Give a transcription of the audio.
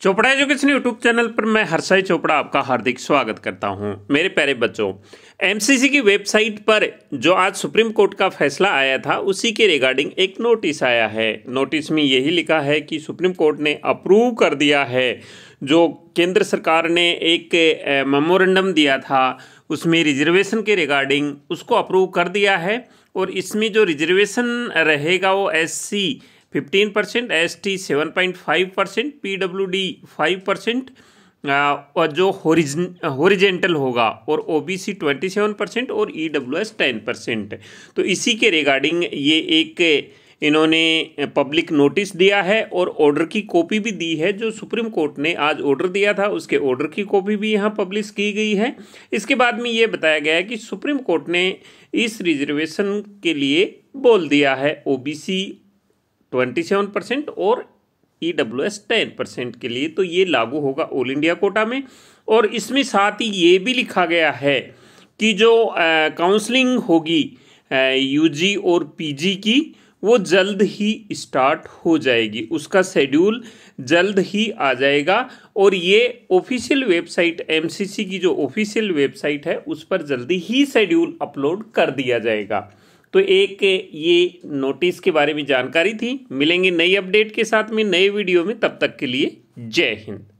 Chopra education YouTube channel पर मैं हर्षाई चोपड़ा आपका हार्दिक स्वागत करता हूं मेरे प्यारे बच्चों एमसीसी की वेबसाइट पर जो आज सुप्रीम कोर्ट का फैसला आया था उसी के रिगार्डिंग एक नोटिस आया है नोटिस में यही लिखा है कि सुप्रीम कोर्ट ने अप्रूव कर दिया है जो केंद्र सरकार ने एक मेमोरेंडम दिया था उसमें रिजर्वेशन के रिगार्डिंग उसको अप्रूव कर दिया है और इसमें जो रिजर्वेशन रहेगा वो S fifteen percent S T seven point five percent P W D five percent और जो होरिजन होरिजेंटल होगा और O B C twenty seven percent और E W S ten percent तो इसी के रिगार्डिंग ये एक इन्होंने पब्लिक नोटिस दिया है और ऑर्डर की कॉपी भी दी है जो सुप्रीम कोर्ट ने आज ऑर्डर दिया था उसके ऑर्डर की कॉपी भी यहाँ पब्लिश की गई है इसके बाद में ये बताया गया है कि सुप्रीम कोर्ट ने इस रिजर्वेशन के लिए बोल दिया है ओबीसी ट्वेंटी सेवन परसेंट और E W S ten percent के लिए तो ये लागू होगा ऑल इंडिया कोटा में और इसमें साथ ही ये भी लिखा गया है कि जो काउंसलिंग होगी यूजी और पीजी की वो जल्द ही स्टार्ट हो जाएगी उसका शेड्यूल जल्द ही आ जाएगा और ये ऑफिशियल वेबसाइट एमसीसी की जो ऑफिशियल वेबसाइट है उस पर जल्दी ही शेड्यूल अपलोड कर दिया जाएगा तो एक ये नोटिस के बारे में जानकारी थी मिलेंगे नई अपडेट के साथ में नए वीडियो में तब तक के लिए जय हिंद